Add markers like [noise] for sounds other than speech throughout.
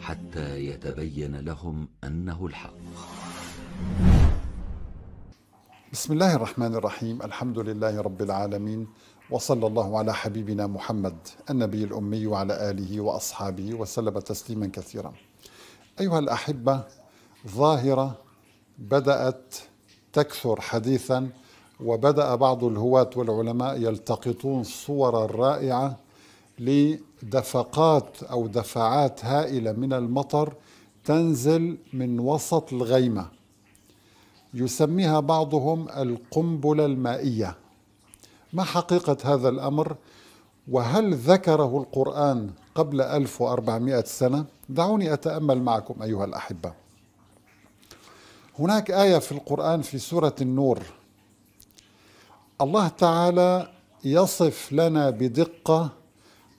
حتى يتبين لهم انه الحق بسم الله الرحمن الرحيم الحمد لله رب العالمين وصلى الله على حبيبنا محمد النبي الامي وعلى اله واصحابه وسلم تسليما كثيرا ايها الاحبه ظاهره بدات تكثر حديثا وبدا بعض الهواه والعلماء يلتقطون صورا رائعه ل دفقات أو دفعات هائلة من المطر تنزل من وسط الغيمة يسميها بعضهم القنبلة المائية ما حقيقة هذا الأمر وهل ذكره القرآن قبل 1400 سنة دعوني أتأمل معكم أيها الأحبة هناك آية في القرآن في سورة النور الله تعالى يصف لنا بدقة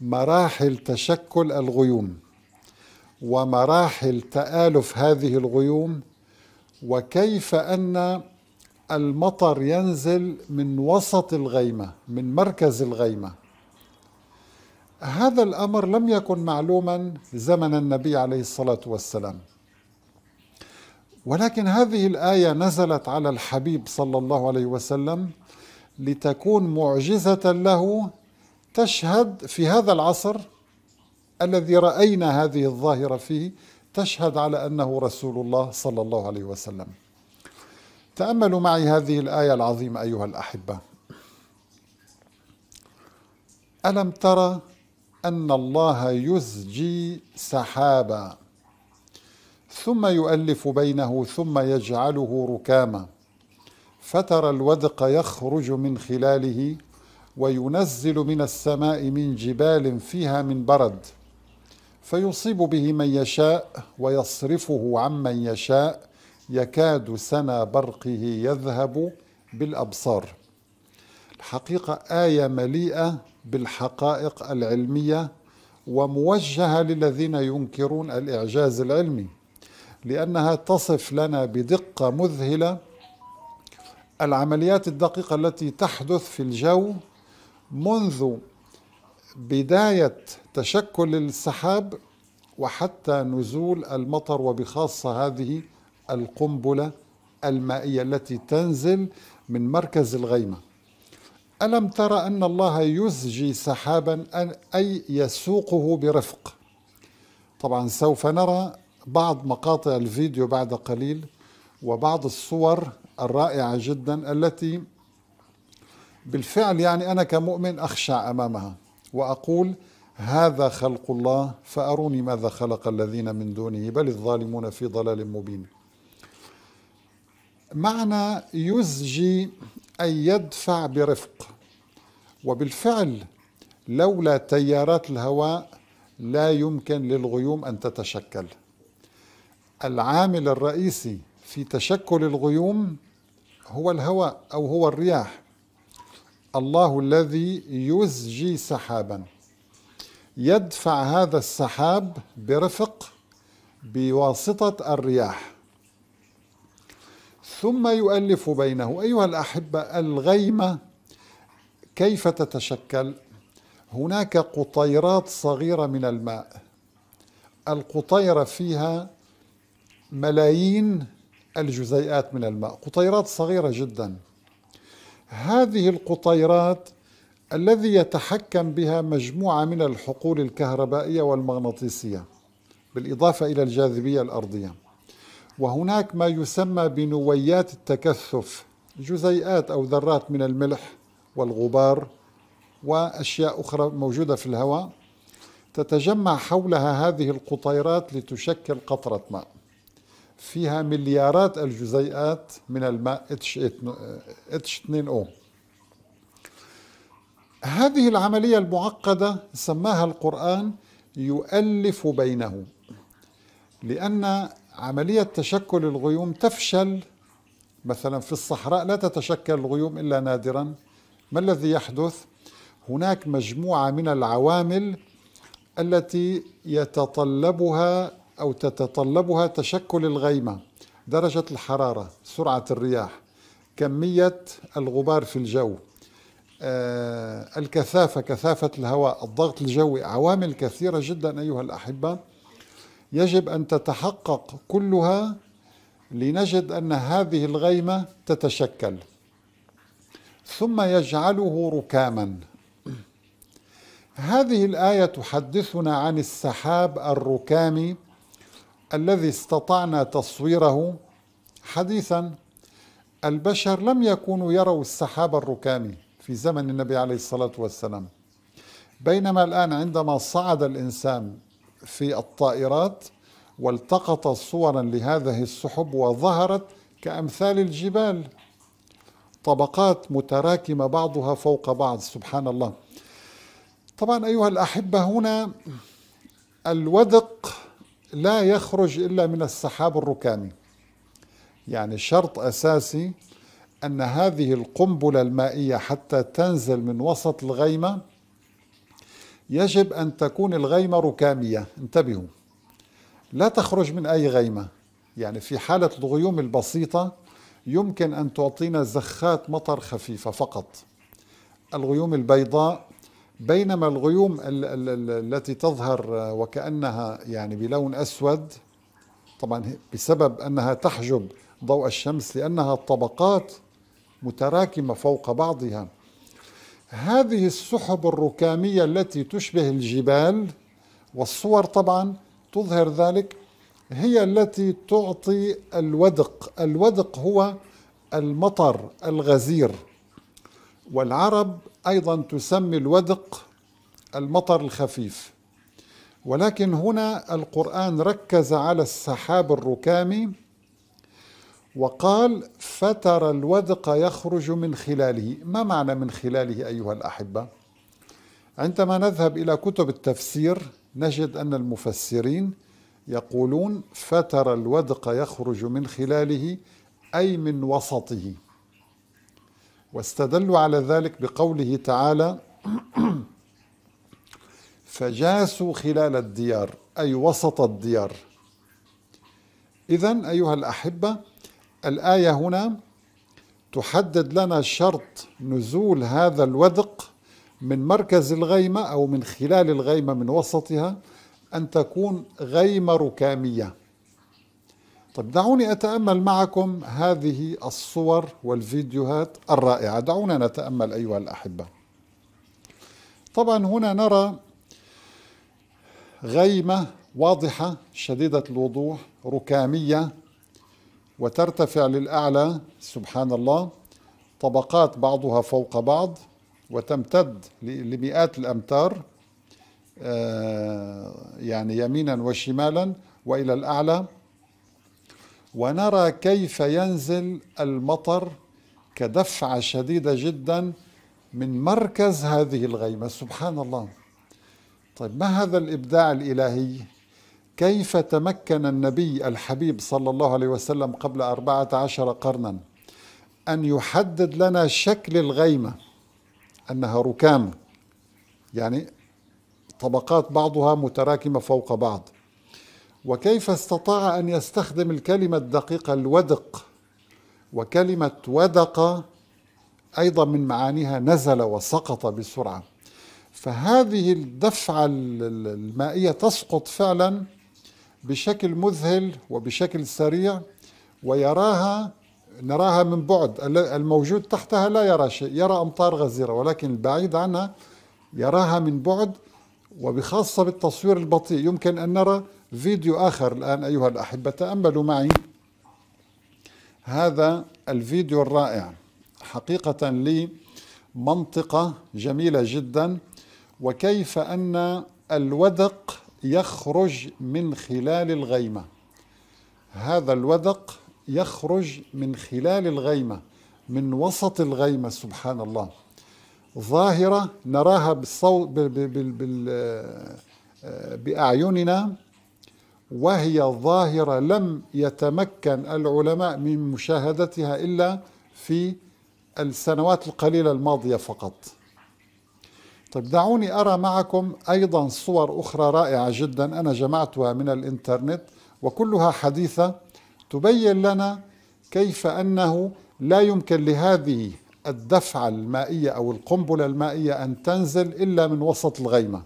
مراحل تشكل الغيوم ومراحل تآلف هذه الغيوم وكيف أن المطر ينزل من وسط الغيمة من مركز الغيمة هذا الأمر لم يكن معلوما زمن النبي عليه الصلاة والسلام ولكن هذه الآية نزلت على الحبيب صلى الله عليه وسلم لتكون معجزة له تشهد في هذا العصر الذي راينا هذه الظاهره فيه تشهد على انه رسول الله صلى الله عليه وسلم. تاملوا معي هذه الايه العظيمه ايها الاحبه. الم ترى ان الله يزجي سحابا ثم يؤلف بينه ثم يجعله ركاما فترى الودق يخرج من خلاله وينزل من السماء من جبال فيها من برد فيصيب به من يشاء ويصرفه عمن يشاء يكاد سنا برقه يذهب بالابصار الحقيقه ايه مليئه بالحقائق العلميه وموجهه للذين ينكرون الاعجاز العلمي لانها تصف لنا بدقه مذهله العمليات الدقيقه التي تحدث في الجو منذ بداية تشكل السحاب وحتى نزول المطر وبخاصة هذه القنبلة المائية التي تنزل من مركز الغيمة ألم ترى أن الله يزجي سحابا أي يسوقه برفق طبعا سوف نرى بعض مقاطع الفيديو بعد قليل وبعض الصور الرائعة جدا التي بالفعل يعني أنا كمؤمن اخشع أمامها وأقول هذا خلق الله فأروني ماذا خلق الذين من دونه بل الظالمون في ضلال مبين معنى يزجي أن يدفع برفق وبالفعل لولا تيارات الهواء لا يمكن للغيوم أن تتشكل العامل الرئيسي في تشكل الغيوم هو الهواء أو هو الرياح الله الذي يزجي سحابا يدفع هذا السحاب برفق بواسطة الرياح ثم يؤلف بينه أيها الأحبة الغيمة كيف تتشكل؟ هناك قطيرات صغيرة من الماء القطيرة فيها ملايين الجزيئات من الماء قطيرات صغيرة جداً هذه القطيرات الذي يتحكم بها مجموعة من الحقول الكهربائية والمغناطيسية بالإضافة إلى الجاذبية الأرضية وهناك ما يسمى بنويات التكثف جزيئات أو ذرات من الملح والغبار وأشياء أخرى موجودة في الهواء تتجمع حولها هذه القطيرات لتشكل قطرة ماء فيها مليارات الجزيئات من الماء H2O هذه العملية المعقدة سماها القرآن يؤلف بينه لأن عملية تشكل الغيوم تفشل مثلا في الصحراء لا تتشكل الغيوم إلا نادرا ما الذي يحدث؟ هناك مجموعة من العوامل التي يتطلبها أو تتطلبها تشكل الغيمة درجة الحرارة سرعة الرياح كمية الغبار في الجو آه، الكثافة كثافة الهواء الضغط الجوي عوامل كثيرة جدا أيها الأحبة يجب أن تتحقق كلها لنجد أن هذه الغيمة تتشكل ثم يجعله ركاما هذه الآية تحدثنا عن السحاب الركامي الذي استطعنا تصويره حديثا البشر لم يكونوا يروا السحاب الركامي في زمن النبي عليه الصلاة والسلام بينما الآن عندما صعد الإنسان في الطائرات والتقط صورا لهذه السحب وظهرت كأمثال الجبال طبقات متراكمة بعضها فوق بعض سبحان الله طبعا أيها الأحبة هنا الودق لا يخرج إلا من السحاب الركامي يعني شرط أساسي أن هذه القنبلة المائية حتى تنزل من وسط الغيمة يجب أن تكون الغيمة ركامية انتبهوا لا تخرج من أي غيمة يعني في حالة الغيوم البسيطة يمكن أن تعطينا زخات مطر خفيفة فقط الغيوم البيضاء بينما الغيوم التي تظهر آه، وكأنها يعني بلون أسود طبعا بسبب أنها تحجب ضوء الشمس لأنها طبقات متراكمة فوق بعضها هذه السحب الركامية التي تشبه الجبال والصور طبعا تظهر ذلك هي التي تعطي الودق الودق هو المطر الغزير والعرب أيضا تسمي الودق المطر الخفيف ولكن هنا القرآن ركز على السحاب الركامي وقال فترى الودق يخرج من خلاله ما معنى من خلاله أيها الأحبة؟ عندما نذهب إلى كتب التفسير نجد أن المفسرين يقولون فترى الودق يخرج من خلاله أي من وسطه واستدلوا على ذلك بقوله تعالى فجاسوا خلال الديار أي وسط الديار إذا أيها الأحبة الآية هنا تحدد لنا شرط نزول هذا الوذق من مركز الغيمة أو من خلال الغيمة من وسطها أن تكون غيمة ركامية طيب دعوني أتأمل معكم هذه الصور والفيديوهات الرائعة دعونا نتأمل أيها الأحبة طبعا هنا نرى غيمة واضحة شديدة الوضوح ركامية وترتفع للأعلى سبحان الله طبقات بعضها فوق بعض وتمتد لمئات الأمتار آه، يعني يمينا وشمالا وإلى الأعلى ونرى كيف ينزل المطر كدفعة شديدة جدا من مركز هذه الغيمة سبحان الله طيب ما هذا الإبداع الإلهي كيف تمكن النبي الحبيب صلى الله عليه وسلم قبل أربعة عشر قرنا أن يحدد لنا شكل الغيمة أنها ركام يعني طبقات بعضها متراكمة فوق بعض وكيف استطاع أن يستخدم الكلمة الدقيقة الودق وكلمة ودق أيضا من معانيها نزل وسقط بسرعة فهذه الدفعة المائية تسقط فعلا بشكل مذهل وبشكل سريع ويراها نراها من بعد الموجود تحتها لا يرى شيء يرى أمطار غزيرة ولكن البعيد عنها يراها من بعد وبخاصة بالتصوير البطيء يمكن أن نرى فيديو آخر الآن أيها الأحبة تأملوا معي هذا الفيديو الرائع حقيقة لي منطقة جميلة جدا وكيف أن الودق يخرج من خلال الغيمة هذا الودق يخرج من خلال الغيمة من وسط الغيمة سبحان الله ظاهرة نراها بالصوت آه، بأعيننا وهي ظاهرة لم يتمكن العلماء من مشاهدتها إلا في السنوات القليلة الماضية فقط طيب دعوني أرى معكم أيضا صور أخرى رائعة جدا أنا جمعتها من الإنترنت وكلها حديثة تبين لنا كيف أنه لا يمكن لهذه الدفعة المائية أو القنبلة المائية أن تنزل إلا من وسط الغيمة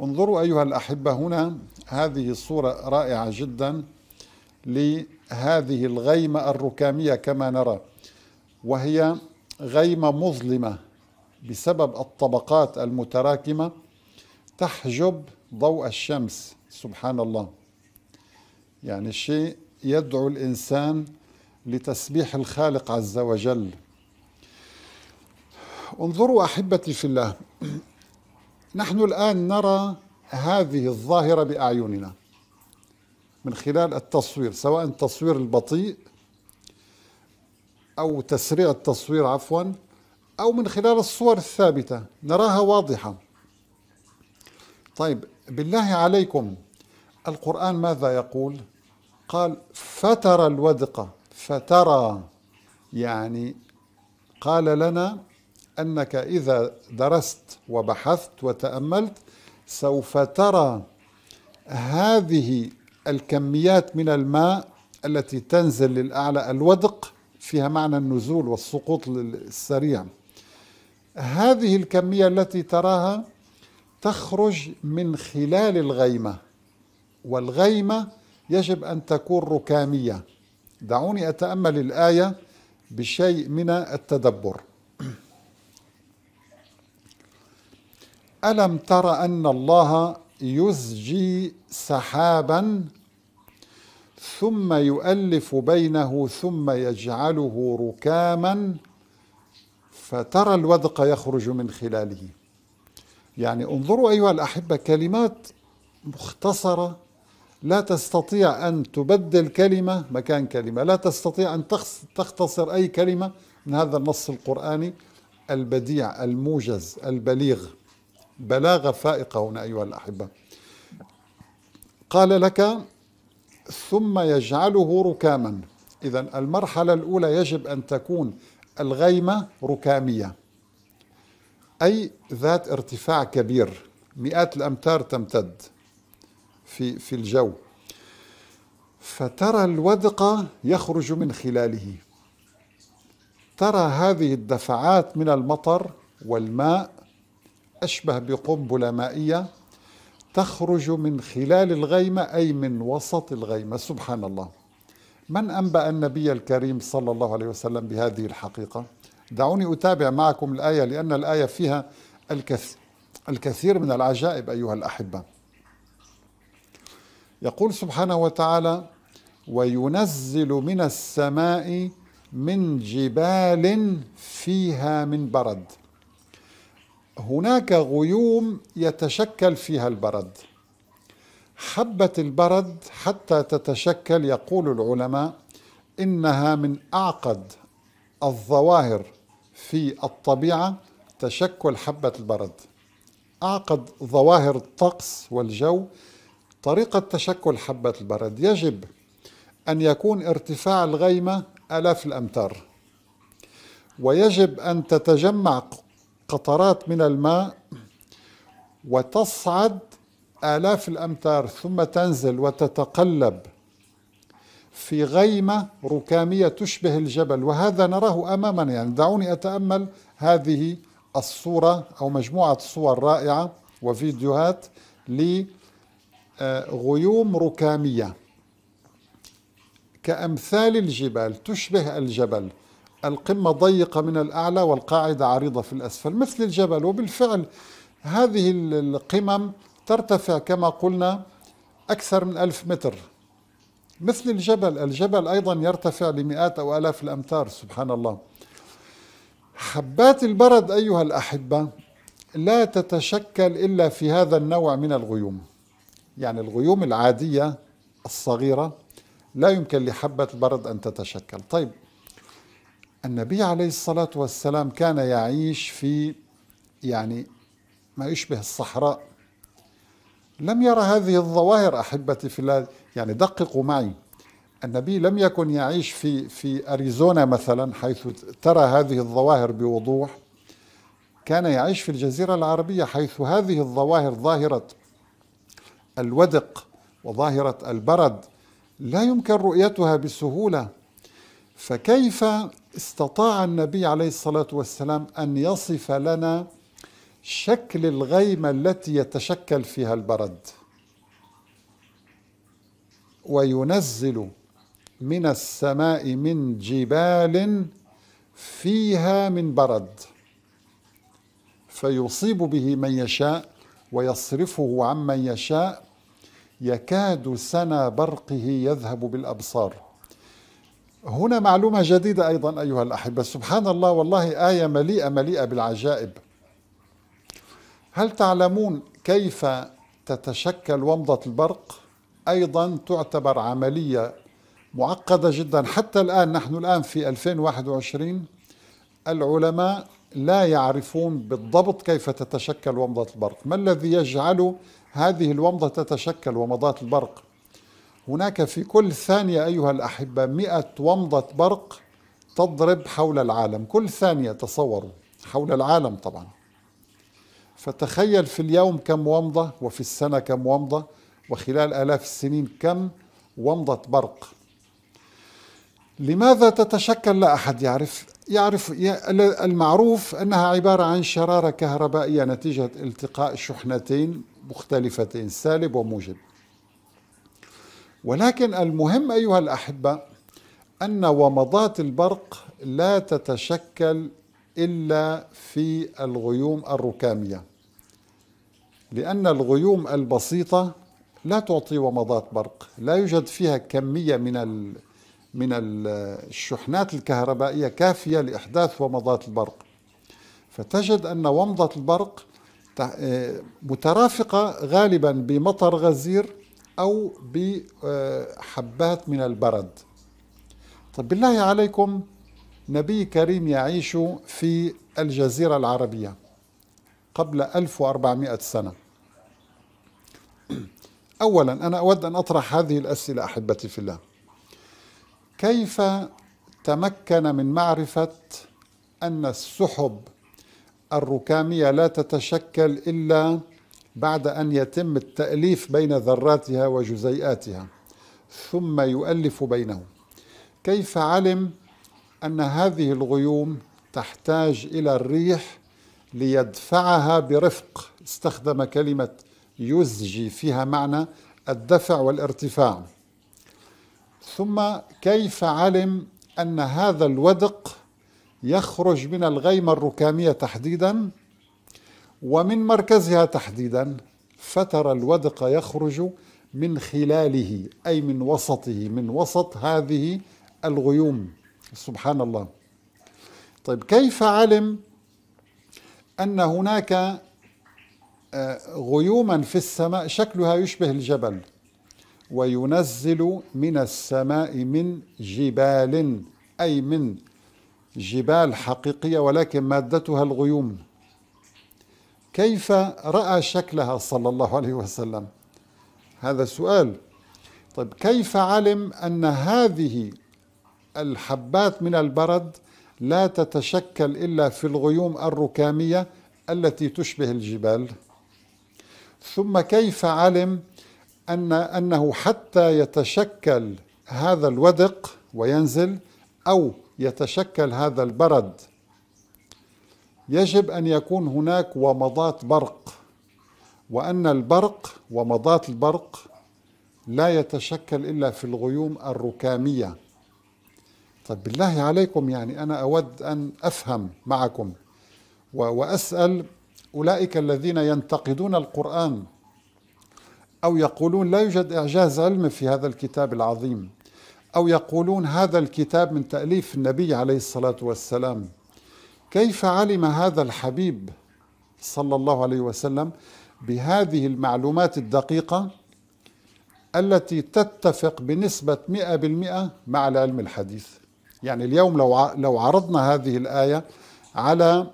انظروا أيها الأحبة هنا هذه الصورة رائعة جدا لهذه الغيمة الركامية كما نرى وهي غيمة مظلمة بسبب الطبقات المتراكمة تحجب ضوء الشمس سبحان الله يعني الشيء يدعو الإنسان لتسبيح الخالق عز وجل انظروا احبتي في الله نحن الان نرى هذه الظاهره باعيننا من خلال التصوير سواء التصوير البطيء او تسريع التصوير عفوا او من خلال الصور الثابته نراها واضحه طيب بالله عليكم القران ماذا يقول قال فتر الودق فترى يعني قال لنا انك اذا درست وبحثت وتاملت سوف ترى هذه الكميات من الماء التي تنزل للاعلى الودق فيها معنى النزول والسقوط السريع هذه الكميه التي تراها تخرج من خلال الغيمه والغيمه يجب ان تكون ركاميه دعوني أتأمل الآية بشيء من التدبر ألم تر أن الله يزجي سحابا ثم يؤلف بينه ثم يجعله ركاما فترى الودق يخرج من خلاله يعني انظروا أيها الأحبة كلمات مختصرة لا تستطيع أن تبدل كلمة مكان كلمة لا تستطيع أن تختصر أي كلمة من هذا النص القرآني البديع الموجز البليغ بلاغة فائقة هنا أيها الأحبة قال لك ثم يجعله ركاما إذا المرحلة الأولى يجب أن تكون الغيمة ركامية أي ذات ارتفاع كبير مئات الأمتار تمتد في في الجو فترى الودق يخرج من خلاله ترى هذه الدفعات من المطر والماء أشبه بقنبلة مائية تخرج من خلال الغيمة أي من وسط الغيمة سبحان الله من أنبأ النبي الكريم صلى الله عليه وسلم بهذه الحقيقة دعوني أتابع معكم الآية لأن الآية فيها الكثير من العجائب أيها الأحبة يقول سبحانه وتعالى وينزل من السماء من جبال فيها من برد هناك غيوم يتشكل فيها البرد حبة البرد حتى تتشكل يقول العلماء إنها من أعقد الظواهر في الطبيعة تشكل حبة البرد أعقد ظواهر الطقس والجو طريقة تشكل حبة البرد يجب أن يكون ارتفاع الغيمة آلاف الأمتار ويجب أن تتجمع قطرات من الماء وتصعد آلاف الأمتار ثم تنزل وتتقلب في غيمة ركامية تشبه الجبل وهذا نراه أمامنا يعني دعوني أتأمل هذه الصورة أو مجموعة صور رائعة وفيديوهات لي آه، غيوم ركامية كأمثال الجبال تشبه الجبل القمة ضيقة من الأعلى والقاعدة عريضة في الأسفل مثل الجبل وبالفعل هذه القمم ترتفع كما قلنا أكثر من ألف متر مثل الجبل الجبل أيضا يرتفع لمئات أو آلاف الأمتار سبحان الله حبات البرد أيها الأحبة لا تتشكل إلا في هذا النوع من الغيوم يعني الغيوم العادية الصغيرة لا يمكن لحبة البرد أن تتشكل طيب النبي عليه الصلاة والسلام كان يعيش في يعني ما يشبه الصحراء لم يرى هذه الظواهر أحبتي في الله يعني دققوا معي النبي لم يكن يعيش في في أريزونا مثلا حيث ترى هذه الظواهر بوضوح كان يعيش في الجزيرة العربية حيث هذه الظواهر ظاهرة الودق وظاهره البرد لا يمكن رؤيتها بسهوله فكيف استطاع النبي عليه الصلاه والسلام ان يصف لنا شكل الغيمه التي يتشكل فيها البرد وينزل من السماء من جبال فيها من برد فيصيب به من يشاء ويصرفه عمن يشاء يكاد سنا برقه يذهب بالابصار هنا معلومه جديده ايضا ايها الاحبه سبحان الله والله ايه مليئه مليئه بالعجائب هل تعلمون كيف تتشكل ومضه البرق ايضا تعتبر عمليه معقده جدا حتى الان نحن الان في 2021 العلماء لا يعرفون بالضبط كيف تتشكل ومضة البرق ما الذي يجعل هذه الومضة تتشكل ومضات البرق هناك في كل ثانية أيها الأحبة مئة ومضة برق تضرب حول العالم كل ثانية تصوروا حول العالم طبعا فتخيل في اليوم كم ومضة وفي السنة كم ومضة وخلال آلاف السنين كم ومضة برق لماذا تتشكل لا أحد يعرف يعرف المعروف أنها عبارة عن شرارة كهربائية نتيجة التقاء شحنتين مختلفتين سالب وموجب ولكن المهم أيها الأحبة أن ومضات البرق لا تتشكل إلا في الغيوم الركامية لأن الغيوم البسيطة لا تعطي ومضات برق لا يوجد فيها كمية من من الشحنات الكهربائية كافية لإحداث ومضات البرق فتجد أن ومضة البرق آه، مترافقة غالبا بمطر غزير أو بحبات من البرد طب بالله عليكم نبي كريم يعيش في الجزيرة العربية قبل 1400 سنة أولا أنا أود أن أطرح هذه الأسئلة أحبتي في الله كيف تمكن من معرفة أن السحب الركامية لا تتشكل إلا بعد أن يتم التأليف بين ذراتها وجزيئاتها ثم يؤلف بينه كيف علم أن هذه الغيوم تحتاج إلى الريح ليدفعها برفق استخدم كلمة يزجي فيها معنى الدفع والارتفاع ثم كيف علم أن هذا الودق يخرج من الغيمة الركامية تحديدا ومن مركزها تحديدا فترى الودق يخرج من خلاله أي من وسطه من وسط هذه الغيوم سبحان الله طيب كيف علم أن هناك آه، غيوما في السماء شكلها يشبه الجبل وينزل من السماء من جبال أي من جبال حقيقية ولكن مادتها الغيوم كيف رأى شكلها صلى الله عليه وسلم هذا سؤال طيب كيف علم أن هذه الحبات من البرد لا تتشكل إلا في الغيوم الركامية التي تشبه الجبال ثم كيف علم أن أنه حتى يتشكل هذا الودق وينزل أو يتشكل هذا البرد يجب أن يكون هناك ومضات برق وأن البرق ومضات البرق لا يتشكل إلا في الغيوم الركامية طيب بالله عليكم يعني أنا أود أن أفهم معكم وأسأل أولئك الذين ينتقدون القرآن أو يقولون لا يوجد إعجاز علمي في هذا الكتاب العظيم أو يقولون هذا الكتاب من تأليف النبي عليه الصلاة والسلام كيف علم هذا الحبيب صلى الله عليه وسلم بهذه المعلومات الدقيقة التي تتفق بنسبة 100% مع العلم الحديث يعني اليوم لو لو عرضنا هذه الآية على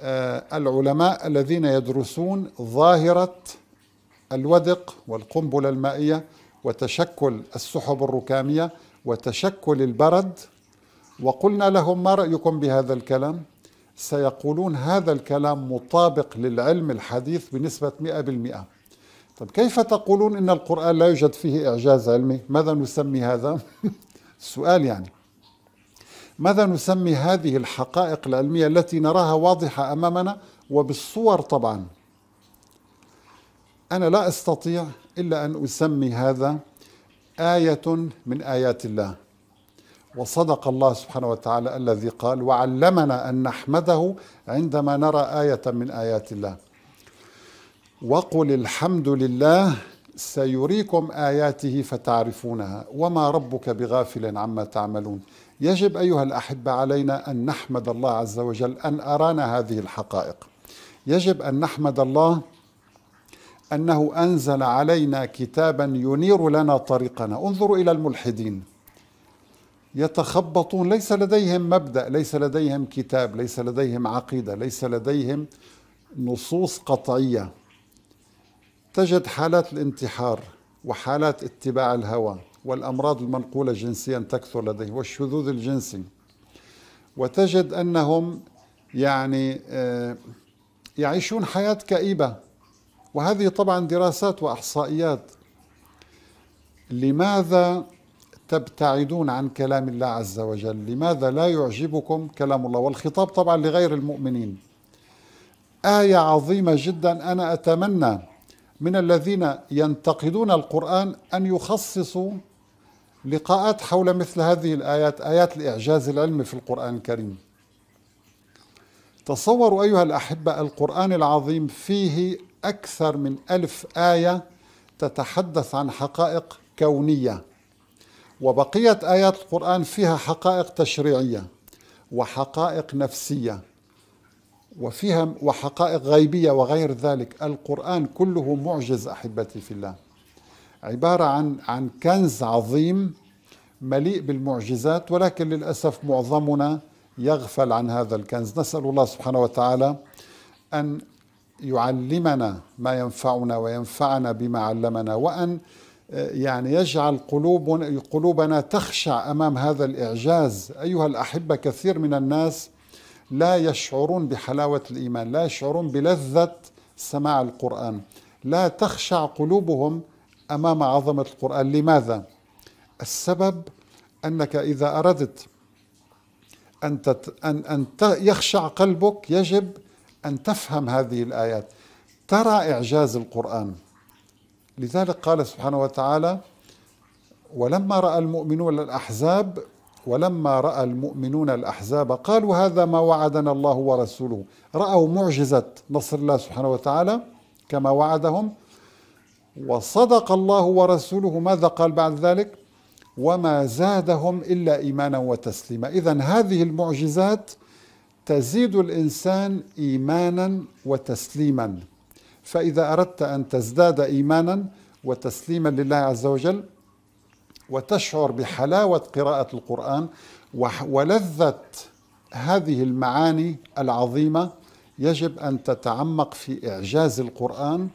آه، العلماء الذين يدرسون ظاهرة الودق والقنبلة المائية وتشكل السحب الركامية وتشكل البرد وقلنا لهم ما رأيكم بهذا الكلام سيقولون هذا الكلام مطابق للعلم الحديث بنسبة 100% طب كيف تقولون إن القرآن لا يوجد فيه إعجاز علمي ماذا نسمي هذا؟ [laughs] سؤال يعني ماذا نسمي هذه الحقائق العلمية التي نراها واضحة أمامنا وبالصور طبعاً أنا لا أستطيع إلا أن أسمي هذا آية من آيات الله وصدق الله سبحانه وتعالى الذي قال وعلمنا أن نحمده عندما نرى آية من آيات الله وقل الحمد لله سيريكم آياته فتعرفونها وما ربك بغافل عما تعملون يجب أيها الأحبة علينا أن نحمد الله عز وجل أن أرانا هذه الحقائق يجب أن نحمد الله أنه أنزل علينا كتابا ينير لنا طريقنا انظروا إلى الملحدين يتخبطون ليس لديهم مبدأ ليس لديهم كتاب ليس لديهم عقيدة ليس لديهم نصوص قطعية تجد حالات الانتحار وحالات اتباع الهوى والأمراض المنقولة جنسيا تكثر لديهم والشذوذ الجنسي وتجد أنهم يعني آه، يعيشون حياة كئيبة وهذه طبعا دراسات واحصائيات لماذا تبتعدون عن كلام الله عز وجل لماذا لا يعجبكم كلام الله والخطاب طبعا لغير المؤمنين ايه عظيمه جدا انا اتمنى من الذين ينتقدون القران ان يخصصوا لقاءات حول مثل هذه الايات ايات الاعجاز العلمي في القران الكريم تصوروا ايها الاحبه القران العظيم فيه أكثر من ألف آية تتحدث عن حقائق كونية وبقية آيات القرآن فيها حقائق تشريعية وحقائق نفسية وفيها وحقائق غيبية وغير ذلك القرآن كله معجز أحبتي في الله عبارة عن عن كنز عظيم مليء بالمعجزات ولكن للأسف معظمنا يغفل عن هذا الكنز نسأل الله سبحانه وتعالى أن يعلمنا ما ينفعنا وينفعنا بما علمنا وأن آه، يعني يجعل قلوب قلوبنا تخشع أمام هذا الإعجاز أيها الأحبة كثير من الناس لا يشعرون بحلاوة الإيمان لا يشعرون بلذة سماع القرآن لا تخشع قلوبهم أمام عظمة القرآن لماذا؟ السبب أنك إذا أردت أن, أن, أن يخشع قلبك يجب أن تفهم هذه الآيات ترى إعجاز القرآن لذلك قال سبحانه وتعالى ولما رأى المؤمنون الأحزاب ولما رأى المؤمنون الأحزاب قالوا هذا ما وعدنا الله ورسوله رأوا معجزة نصر الله سبحانه وتعالى كما وعدهم وصدق الله ورسوله ماذا قال بعد ذلك وما زادهم إلا إيمانا وتسليما إذا هذه المعجزات تزيد الانسان ايمانا وتسليما فاذا اردت ان تزداد ايمانا وتسليما لله عز وجل وتشعر بحلاوه قراءه القران ولذه هذه المعاني العظيمه يجب ان تتعمق في اعجاز القران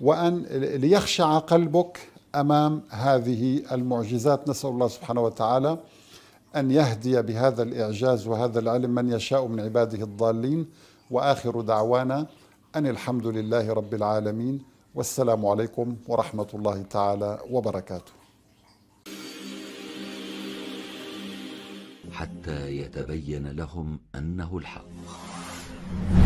وان ليخشع قلبك امام هذه المعجزات نسال الله سبحانه وتعالى أن يهدي بهذا الإعجاز وهذا العلم من يشاء من عباده الضالين وآخر دعوانا أن الحمد لله رب العالمين والسلام عليكم ورحمة الله تعالى وبركاته حتى يتبين لهم أنه الحق